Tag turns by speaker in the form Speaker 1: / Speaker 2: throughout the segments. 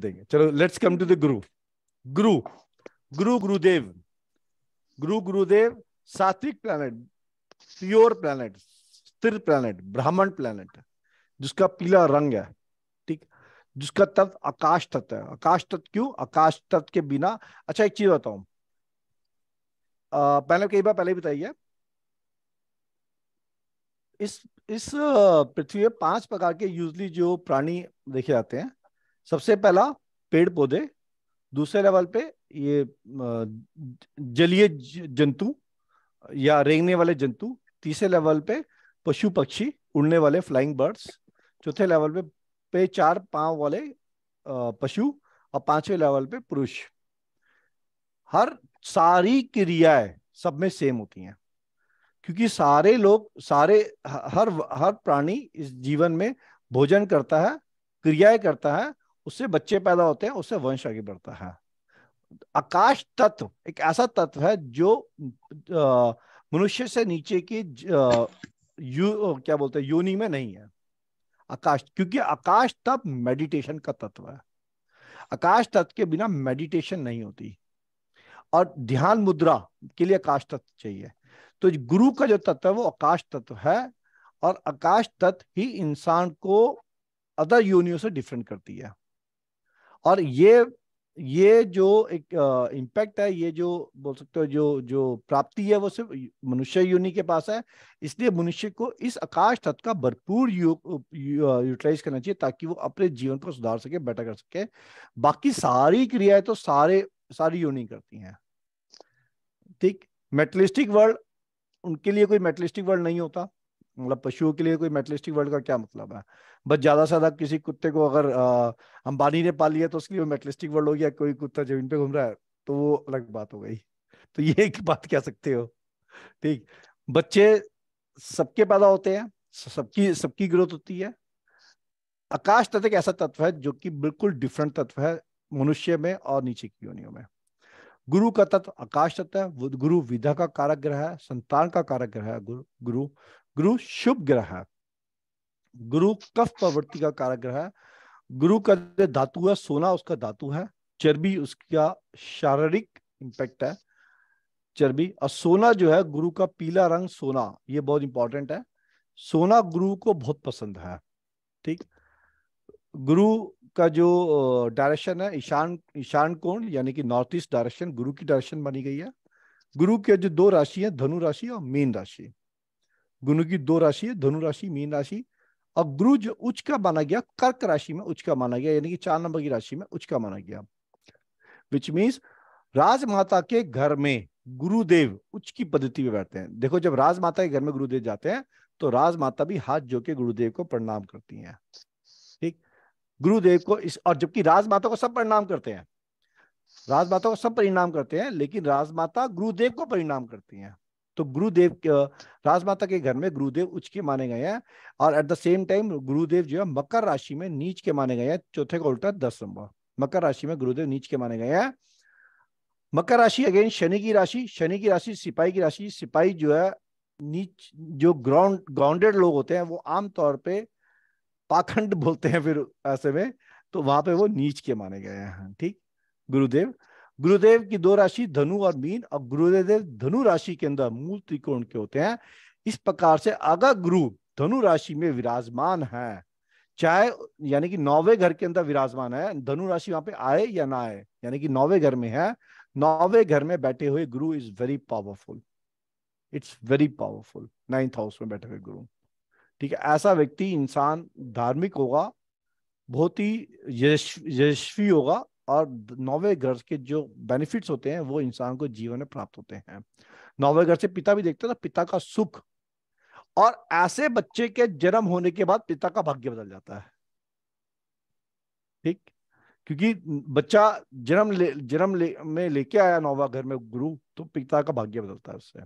Speaker 1: देंगे चलो let's come to the गुरु गुरु गुरु गुरुदेव गुरु गुरुदेव सात्विक प्लैनेट प्योर प्लैनेट स्थिर प्लैनेट ब्राह्मण प्लैनेट जिसका पीला रंग है ठीक जिसका तत्व आकाश तत्व है आकाश तत्व क्यों आकाश तत्व के बिना अच्छा एक चीज बताऊ पहले कई बार पहले बताइए इस इस पृथ्वी में पांच प्रकार के यूजली जो प्राणी देखे जाते हैं सबसे पहला पेड़ पौधे दूसरे लेवल पे ये जलीय जंतु या रेंगने वाले जंतु तीसरे लेवल पे पशु पक्षी उड़ने वाले फ्लाइंग बर्ड्स चौथे लेवल पे पे चार पांव वाले पशु और पांचवे लेवल पे पुरुष हर सारी क्रियाएं सब में सेम होती हैं क्योंकि सारे लोग सारे हर हर प्राणी इस जीवन में भोजन करता है क्रियाएं करता है उससे बच्चे पैदा होते हैं उससे वंश आगे बढ़ता है आकाश तत्व एक ऐसा तत्व है जो मनुष्य से नीचे की यू क्या बोलते हैं योनि में नहीं है आकाश क्योंकि आकाश तत्व मेडिटेशन का तत्व है आकाश तत्व के बिना मेडिटेशन नहीं होती और ध्यान मुद्रा के लिए आकाश तत्व चाहिए तो गुरु का जो तत्व है वो आकाश तत्व है और आकाश तत्व ही इंसान को अदर योनियों से डिफरेंट करती है और ये ये जो एक इम्पैक्ट है ये जो बोल सकते हो जो जो प्राप्ति है वो सिर्फ मनुष्य योनि के पास है इसलिए मनुष्य को इस आकाश तत्व का भरपूर यूटिलाइज करना चाहिए ताकि वो अपने जीवन को सुधार सके बेटर कर सके बाकी सारी क्रियाएं तो सारे सारी योनि करती हैं ठीक मेटलिस्टिक वर्ल्ड उनके लिए कोई मेटलिस्टिक वर्ल्ड नहीं होता मतलब पशुओं के लिए कोई मेटलिस्टिक वर्ड का क्या मतलब है बस ज्यादा से ज्यादा किसी कुत्ते को अगर अंबानी ने पाल लिया तो उसके लिए मेटलिस्टिक वर्ड हो गया कोई कुत्ता जमीन पे घूम रहा है तो वो अलग बात हो गई तो ये एक बात कह सकते हो ठीक बच्चे सबके पैदा होते हैं सबकी सबकी ग्रोथ होती है आकाश तत्व एक ऐसा तत्व है जो कि बिल्कुल डिफरेंट तत्व है मनुष्य में और नीचे की योनियों में गुरु का तत्व आकाश तत्व है गुरु विधा का कारक ग्रह है संतान का कारक ग्रह है गुरु गुरु शुभ ग्रह है गुरु कफ प्रवृत्ति का कारक ग्रह है गुरु का धातु है सोना उसका धातु है चर्बी उसका शारीरिक इम्पेक्ट है चर्बी और सोना जो है गुरु का पीला रंग सोना ये बहुत इंपॉर्टेंट है सोना गुरु को बहुत पसंद है ठीक गुरु का जो डायरेक्शन है ईशान ईशान कोण यानी कि नॉर्थ ईस्ट डायरेक्शन गुरु की डायरेक्शन बनी गई है गुरु के जो दो राशि है धनु राशि और मीन राशि गुनु की दो राशि है धनु राशि मीन राशि और गुरु जो उच्च का माना गया कर्क राशि में उच्च का माना गया यानी कि चार नंबर की राशि में उच्च का माना गया विच मीन्स राजमाता के घर में गुरुदेव उच्च की पद्धति में बैठते हैं देखो जब राजमाता के घर में गुरुदेव जाते हैं तो राजमाता भी हाथ जो के गुरुदेव को प्रणाम करती हैं ठीक गुरुदेव को इस और जबकि राजमाता को सब प्रणाम करते हैं राजमाता को सब परिणाम करते हैं लेकिन राजमाता गुरुदेव को परिणाम करती हैं तो गुरुदेव राजमाता के घर में गुरुदेव उच्च के माने गए हैं और एट द सेम टाइम गुरुदेव जो है मकर राशि में नीच के माने गए हैं चौथे का उल्टा दस संभव मकर राशि में गुरुदेव नीच के माने गए हैं मकर राशि अगेन शनि की राशि शनि की राशि सिपाही की राशि सिपाही जो है नीच जो ग्राउंड ग्राउंडेड लोग होते हैं वो आमतौर पे पाखंड बोलते हैं फिर ऐसे में तो वहां पे वो नीच के माने गए हैं ठीक गुरुदेव गुरुदेव की दो राशि धनु और मीन और गुरुदेव धनु राशि के अंदर मूल त्रिकोण के होते हैं इस प्रकार से अगर गुरु धनु राशि में विराजमान है चाहे यानी कि नौवे घर के अंदर विराजमान है धनु राशि वहां पे आए या ना आए यानी कि नौवे घर में है नौवे घर में बैठे हुए Guru is very powerful it's very powerful ninth house में बैठे हुए गुरु ठीक है ऐसा व्यक्ति इंसान धार्मिक होगा बहुत ही यशस्वी होगा और नौवे घर के जो बेनिफिट्स होते हैं वो इंसान को जीवन में प्राप्त होते हैं नौवे घर से पिता भी देखते हैं तो पिता का सुख और ऐसे बच्चे के जन्म होने के बाद पिता का भाग्य बदल जाता है ठीक क्योंकि बच्चा जन्म ले जन्म ले, में लेके आया नौवा घर में गुरु तो पिता का भाग्य बदलता है उससे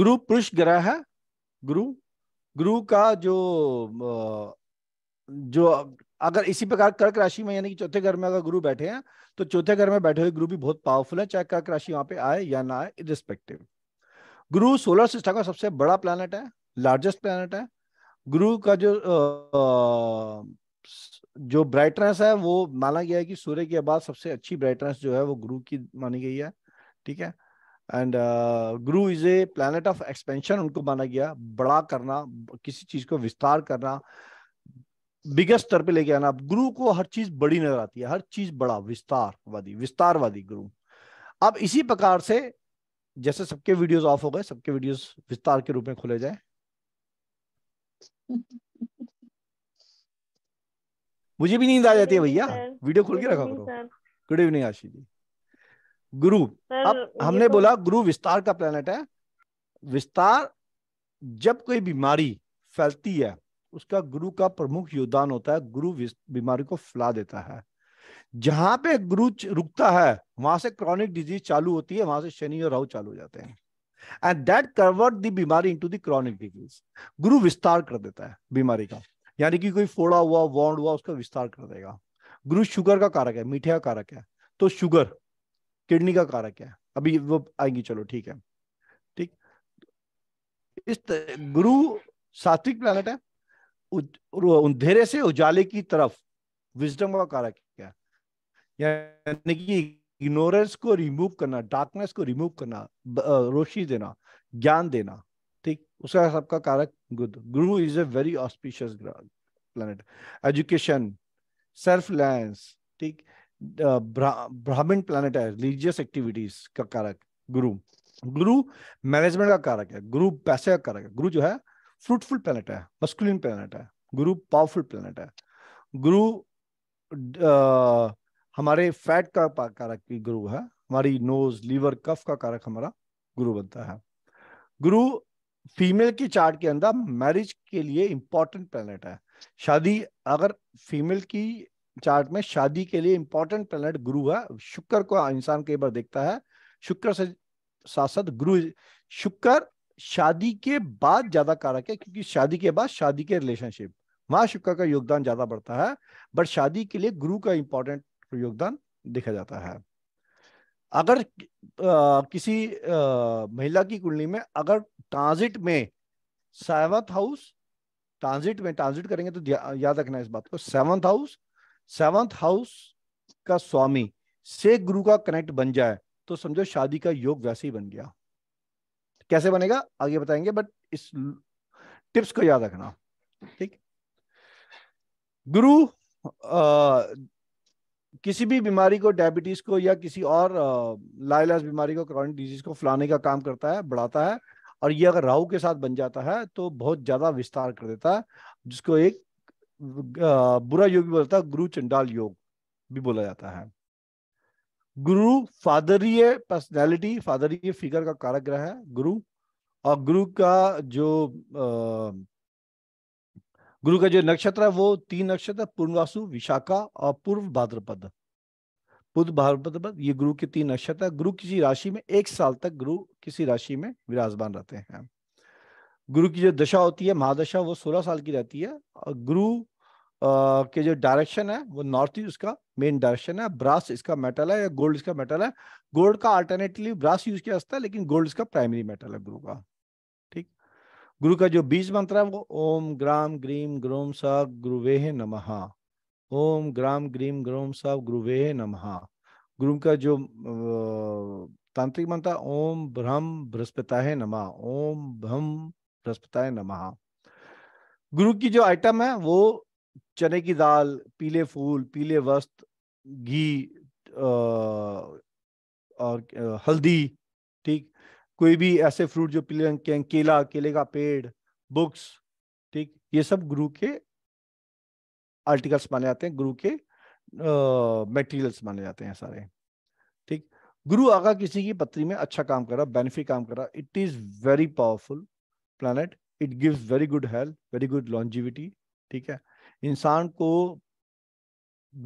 Speaker 1: गुरु पुरुष ग्रह है गुरु गुरु का जो जो अगर इसी प्रकार कर्क राशि में यानी कि चौथे घर में अगर गुरु बैठे हैं तो चौथे घर में बैठे हुए गुरु भी बहुत पावरफुल है चाहे कर्क राशि वहां पे आए या ना आए इरिस्पेक्टिव गुरु सोलर सिस्टम का सबसे बड़ा प्लानट है लार्जेस्ट प्लानट है गुरु का जो आ, जो ब्राइटनेस है वो माना गया है कि सूर्य के बाद सबसे अच्छी ब्राइटनेस जो है वो गुरु की मानी गई है ठीक है and Guru is a planet of expansion उनको माना गया बड़ा करना किसी चीज को विस्तार करना बिगेस्ट स्तर पे लेके आना आप गुरु को हर चीज बड़ी नजर आती है हर चीज बड़ा विस्तारवादी विस्तारवादी गुरु अब इसी प्रकार से जैसे सबके वीडियोस ऑफ हो गए सबके वीडियोस विस्तार के रूप में खुले जाए मुझे भी नींद आ जाती है भैया वीडियो खोल के रखा करो गुड इवनिंग आशी जी गुरु अब हमने तो बोला गुरु विस्तार का प्लेनेट है विस्तार जब कोई बीमारी फैलती है उसका गुरु का प्रमुख योगदान होता है गुरु बीमारी को फैला देता है जहां पे गुरु रुकता है वहां से क्रॉनिक डिजीज चालू होती है वहां से शनि और राहु चालू हो जाते हैं एंड दैट कन्वर्ट दी बीमारी इनटू द क्रॉनिक डिजीज गुरु विस्तार कर देता है बीमारी का यानी कि कोई फोड़ा हुआ वॉन्ड हुआ उसका विस्तार कर देगा गुरु शुगर का कारक है मीठे का कारक है तो शुगर किडनी का कारक है अभी वो आएंगी चलो ठीक है ठीक इस गुरु सात्विक प्लैनेट है अंधेरे से उजाले की तरफ विजडम का कारक क्या यानी कि इग्नोरेंस को रिमूव करना डार्कनेस को रिमूव करना रोशनी देना ज्ञान देना ठीक उसका सबका कारक गुड Guru is a very auspicious planet education self lens ठीक ब्राह्मण प्लैनेट है रिलीजियस एक्टिविटीज का कारक गुरु गुरु मैनेजमेंट का कारक है गुरु पैसे का कारक है गुरु जो है फ्रूटफुल प्लेनेट है मस्कुलिन प्लेनेट है गुरु पावरफुल प्लेनेट है गुरु आ, uh, हमारे फैट का कारक भी गुरु है हमारी नोज लीवर कफ का कारक हमारा गुरु बनता है गुरु फीमेल की चार्ट के अंदर मैरिज के लिए इंपॉर्टेंट प्लेनेट है शादी अगर फीमेल की चार्ट में शादी के लिए इंपॉर्टेंट प्लेनेट गुरु है शुक्र को इंसान कई बार देखता है शुक्र से साथ साथ गुरु शुक्र शादी के बाद ज्यादा कारक है क्योंकि शादी के बाद शादी के रिलेशनशिप मां शुक्का का योगदान ज्यादा बढ़ता है बट शादी के लिए गुरु का इंपॉर्टेंट योगदान देखा जाता है अगर आ, किसी आ, महिला की कुंडली में अगर ट्रांजिट में सेवंथ हाउस ट्रांजिट में ट्रांजिट करेंगे तो याद रखना इस बात को सेवंथ हाउस सेवंथ हाउस का स्वामी से गुरु का कनेक्ट बन जाए तो समझो शादी का योग वैसे ही बन गया कैसे बनेगा आगे बताएंगे बट इस टिप्स को याद रखना ठीक गुरु आ, किसी भी बीमारी को डायबिटीज को या किसी और लाइलाज बीमारी को क्रॉनिक डिजीज को फैलाने का काम करता है बढ़ाता है और ये अगर राहु के साथ बन जाता है तो बहुत ज्यादा विस्तार कर देता है जिसको एक बुरा योग भी बोलता है गुरु चंडाल योग भी बोला जाता है गुरु फादरीय पर्सनैलिटी फादरीय फिगर का कारक ग्रह है गुरु और गुरु का जो आ, गुरु का जो नक्षत्र है वो तीन नक्षत्र है पूर्णवासु विशाखा और पूर्व भाद्रपद पूर्व भाद्रपद ये गुरु के तीन नक्षत्र है गुरु किसी राशि में एक साल तक गुरु किसी राशि में विराजमान रहते हैं गुरु की जो दशा होती है महादशा वो सोलह साल की रहती है और गुरु आ, के जो डायरेक्शन है वो नॉर्थ ईस्ट उसका मेन डायरेक्शन है ब्रास इसका मेटल है या गोल्ड इसका मेटल है गोल्ड का अल्टरनेटिवली ब्रास यूज किया जाता है लेकिन गोल्ड इसका प्राइमरी मेटल है गुरु का ठीक गुरु का जो बीज मंत्र है वो ओम ग्राम ग्रीम ग्रोम सा गुरुवे नमः ओम ग्राम ग्रीम ग्रोम सा गुरुवे नमः गुरु का जो तांत्रिक मंत्र है ओम ब्रह्म बृहस्पताय नमः ओम ब्रह्म बृहस्पताय नमः गुरु की जो आइटम है वो चने की दाल पीले फूल पीले वस्त्र घी और हल्दी ठीक कोई भी ऐसे फ्रूट जो पीले रंग के हैं केला केले का पेड़ बुक्स ठीक ये सब गुरु के आर्टिकल्स माने जाते हैं गुरु के मटेरियल्स माने जाते हैं सारे ठीक गुरु आगा किसी की पत्री में अच्छा काम करा बेनिफिट काम करा it is very powerful planet it gives very good health very good longevity ठीक है इंसान को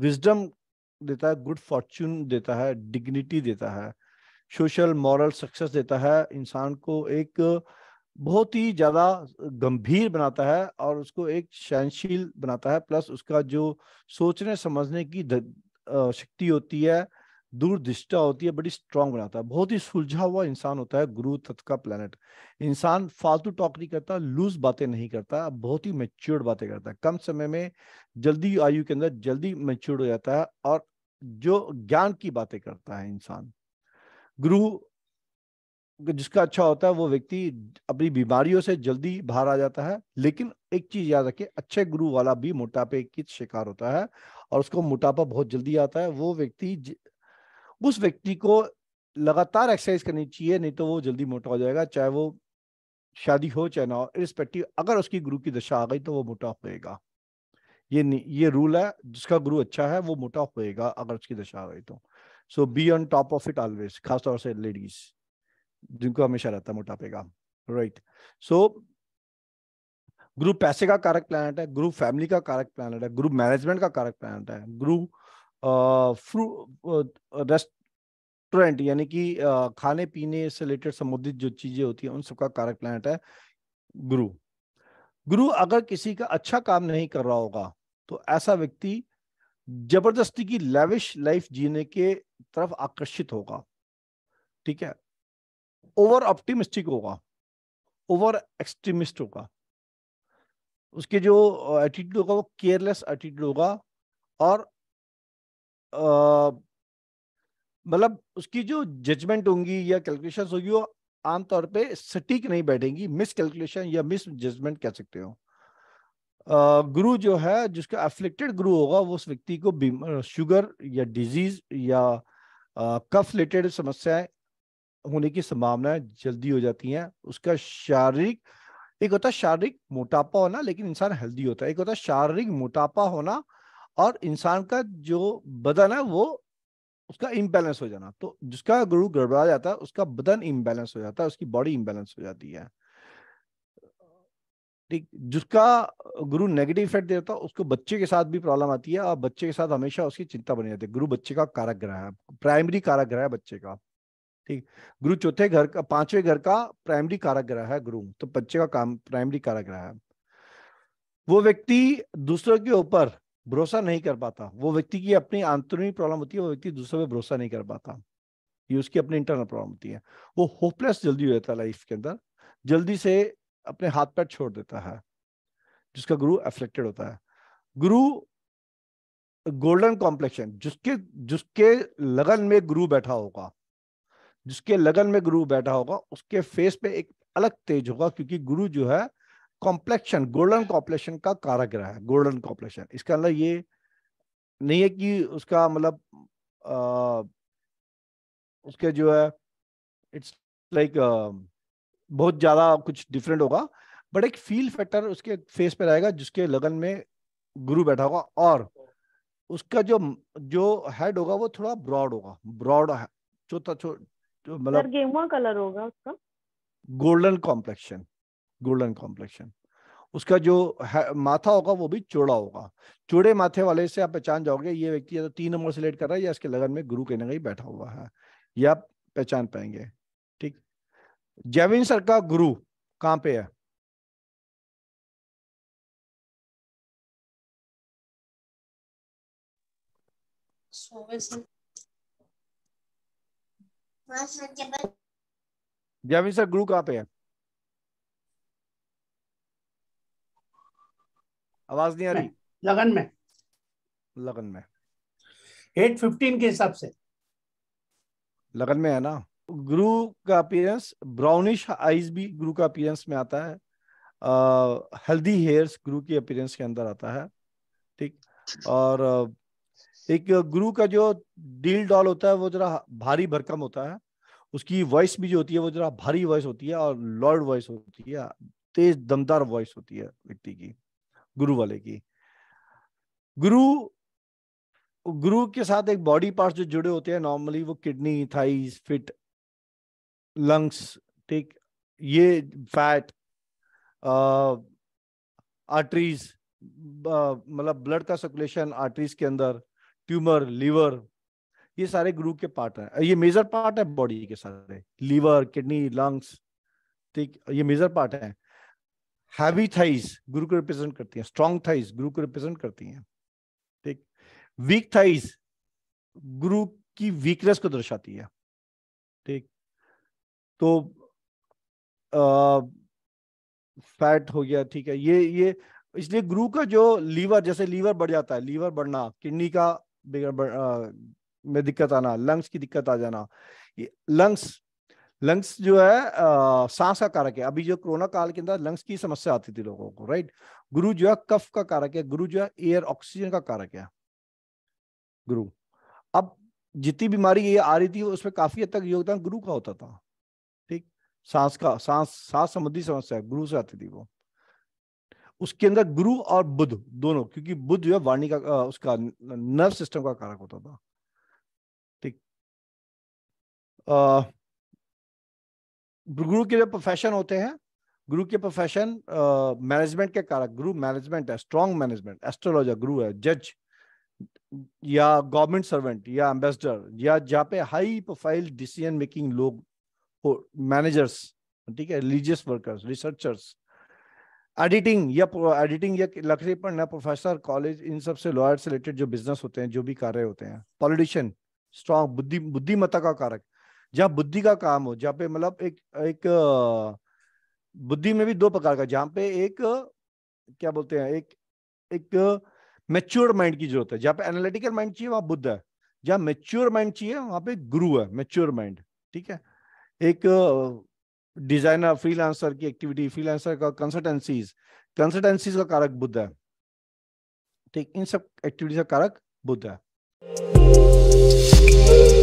Speaker 1: विजडम देता है गुड फॉर्चून देता है डिग्निटी देता है सोशल मॉरल सक्सेस देता है इंसान को एक बहुत ही ज्यादा गंभीर बनाता है और उसको एक सहनशील बनाता है प्लस उसका जो सोचने समझने की शक्ति होती है दूरदृष्टा होती है बड़ी स्ट्रांग बनाता है बहुत ही सुलझा हुआ इंसान होता है गुरु तत्व का प्लानट इंसान फालतू टॉक नहीं करता लूज बातें नहीं करता बहुत ही मेच्योर्ड बातें करता है कम समय में जल्दी आयु के अंदर जल्दी मेच्योर्ड हो जाता है और जो ज्ञान की बातें करता है इंसान गुरु जिसका अच्छा होता है वो व्यक्ति अपनी बीमारियों से जल्दी बाहर आ जाता है लेकिन एक चीज याद रखे अच्छे गुरु वाला भी मोटापे की शिकार होता है और उसको मोटापा बहुत जल्दी आता है वो व्यक्ति उस व्यक्ति को लगातार एक्सरसाइज करनी चाहिए नहीं तो वो जल्दी मोटा हो जाएगा चाहे वो शादी हो चाहे ना हो इस्पेक्टिव अगर उसकी गुरु की दशा आ गई तो वो मोटा होएगा ये ये रूल है जिसका गुरु अच्छा है वो मोटा होएगा अगर उसकी दशा आ गई तो so be on top of it always खासतौर से लेडीज जिनको हमेशा रहता है मोटापे का राइट सो गुरु पैसे का कारक प्लानट है गुरु फैमिली का कारक प्लानट है गुरु मैनेजमेंट का कारक प्लानट है गुरु रेस्टोरेंट यानी कि खाने पीने से रिलेटेड संबंधित जो चीजें होती हैं उन सबका कारक प्लानट है गुरु गुरु अगर किसी का अच्छा काम नहीं कर रहा होगा तो ऐसा व्यक्ति जबरदस्ती की लेविश लाइफ जीने के तरफ आकर्षित होगा ठीक है ओवर ऑप्टिमिस्टिक होगा ओवर एक्सट्रीमिस्ट होगा उसके जो एटीट्यूड होगा वो केयरलेस एटीट्यूड होगा और मतलब उसकी जो जजमेंट होंगी या कैलकुलेशन होगी वो आमतौर पे सटीक नहीं बैठेंगी मिस कैलकुलेशन या मिस जजमेंट कह सकते हो गुरु जो है जिसका अफ्लिक्टेड गुरु होगा वो उस व्यक्ति को शुगर या डिजीज या कफ रिलेटेड समस्याएं होने की संभावना जल्दी हो जाती हैं उसका शारीरिक एक होता है शारीरिक मोटापा होना लेकिन इंसान हेल्दी होता है एक होता है शारीरिक मोटापा होना और इंसान का जो बदन है वो उसका इम्बेलेंस हो जाना तो जिसका गुरु गड़बड़ा जाता है उसका बदन इम्बेलेंस हो जाता है उसकी बॉडी इम्बेलेंस हो जाती है ठीक जिसका गुरु नेगेटिव इफेक्ट देता है उसको बच्चे के साथ भी प्रॉब्लम आती है और बच्चे के साथ हमेशा उसकी चिंता बनी रहती है गुरु बच्चे का कारक ग्रह है प्राइमरी कारक ग्रह है बच्चे का ठीक गुरु चौथे घर का पांचवें घर का प्राइमरी कारक ग्रह है गुरु तो बच्चे का काम प्राइमरी कारक ग्रह है वो व्यक्ति दूसरों के ऊपर भरोसा नहीं कर पाता वो व्यक्ति की अपनी आंतरिक प्रॉब्लम होती है वो व्यक्ति दूसरे पे भरोसा नहीं कर पाता ये उसकी अपनी इंटरनल प्रॉब्लम होती है वो होपलेस जल्दी हो जाता है लाइफ के अंदर जल्दी से अपने हाथ पैर छोड़ देता है जिसका गुरु अफ्लेक्टेड होता है गुरु गोल्डन कॉम्प्लेक्शन जिसके जिसके लगन में गुरु बैठा होगा जिसके लगन में गुरु बैठा होगा उसके फेस पे एक अलग तेज होगा क्योंकि गुरु जो है कॉम्प्लेक्शन गोल्डन कॉम्प्लेक्शन का कारक रहा है गोल्डन कॉम्प्लेक्शन इसका मतलब ये नहीं है कि उसका मतलब उसके जो है इट्स लाइक like, बहुत ज़्यादा कुछ डिफरेंट होगा बट एक फील फैक्टर उसके फेस पे रहेगा जिसके लगन में गुरु बैठा होगा और उसका जो जो हेड होगा वो थोड़ा ब्रॉड होगा ब्रॉड छोटा मतलब कलर होगा उसका गोल्डन कॉम्प्लेक्शन गोल्डन कॉम्प्लेक्शन उसका जो माथा होगा वो भी चौड़ा होगा चौड़े माथे वाले से आप पहचान जाओगे ये व्यक्ति या तो तीन नंबर से लेट कर रहा है या इसके लगन में गुरु कहीं ना कहीं बैठा हुआ है ये आप पहचान पाएंगे ठीक जैविन सर का गुरु कहाँ पे है हाँ जैविन सर गुरु कहाँ पे है आवाज नहीं आ रही लगन में लगन में एट फिफ्टीन के हिसाब से लगन में है ना गुरु का अपियरेंस ब्राउनिश आईज भी गुरु का अपियरेंस में आता है हेल्दी हेयर्स गुरु की अपियरेंस के अंदर आता है ठीक और एक गुरु का जो डील डॉल होता है वो जरा भारी भरकम होता है उसकी वॉइस भी जो होती है वो जरा भारी वॉइस होती है और लॉर्ड वॉइस होती है तेज दमदार वॉइस होती है व्यक्ति की गुरु वाले की गुरु गुरु के साथ एक बॉडी पार्ट जो जुड़े होते हैं नॉर्मली वो किडनी थाइस फिट लंग्स ठीक ये फैट आर्टरीज मतलब ब्लड का सर्कुलेशन आर्टरीज के अंदर ट्यूमर लीवर ये सारे गुरु के पार्ट हैं ये मेजर पार्ट है बॉडी के सारे लीवर किडनी लंग्स ठीक ये मेजर पार्ट है हैवी थाइस गुरु को रिप्रेजेंट करती हैं स्ट्रॉन्ग थाइस गुरु को रिप्रेजेंट करती हैं ठीक वीक थाइस गुरु की वीकनेस को दर्शाती है ठीक तो फैट हो गया ठीक है ये ये इसलिए गुरु का जो लीवर जैसे लीवर बढ़ जाता है लीवर बढ़ना किडनी का बिगड़ में दिक्कत आना लंग्स की दिक्कत आ जाना लंग्स लंग्स जो है सांस का कारक है अभी जो कोरोना काल के अंदर लंग्स की समस्या आती थी लोगों को राइट गुरु जो है कफ का कारक है गुरु जो है एयर ऑक्सीजन का कारक है गुरु अब जितनी बीमारी ये आ रही थी उसमें काफी हद तक योगदान गुरु का होता था ठीक सांस का सांस सांस संबंधी समस्या गुरु से आती थी वो उसके अंदर गुरु और बुद्ध दोनों क्योंकि बुद्ध जो है वाणी का उसका नर्व सिस्टम का कारक होता था ठीक अः गुरु के जो प्रोफेशन होते हैं गुरु के प्रोफेशन मैनेजमेंट के कारक गुरु मैनेजमेंट है स्ट्रॉन्ग मैनेजमेंट एस्ट्रोलॉजर गुरु है जज या गवर्नमेंट सर्वेंट या एम्बेसडर या जहाँ पे हाई प्रोफाइल डिसीजन मेकिंग लोग मैनेजर्स ठीक है रिलीजियस वर्कर्स रिसर्चर्स एडिटिंग या एडिटिंग या लकड़ी पर ना प्रोफेसर कॉलेज इन सब से लॉयर से रिलेटेड जो बिजनेस होते हैं जो भी कार्य होते हैं पॉलिटिशियन स्ट्रॉन्ग बुद्धि बुद्धिमत्ता का कारक जहाँ बुद्धि का काम हो जहाँ पे मतलब एक एक बुद्धि में भी दो प्रकार का जहाँ पे एक क्या बोलते हैं एक एक मेच्योर माइंड की जरूरत है जहाँ पे एनालिटिकल माइंड चाहिए वहां बुद्ध है जहाँ मेच्योर माइंड चाहिए वहां पे गुरु है मेच्योर माइंड ठीक है एक डिजाइनर फ्रीलांसर की एक्टिविटी फ्रीलांसर का कंसल्टेंसीज कंसल्टेंसीज का कारक बुद्ध है ठीक इन सब एक्टिविटीज का कारक बुद्ध है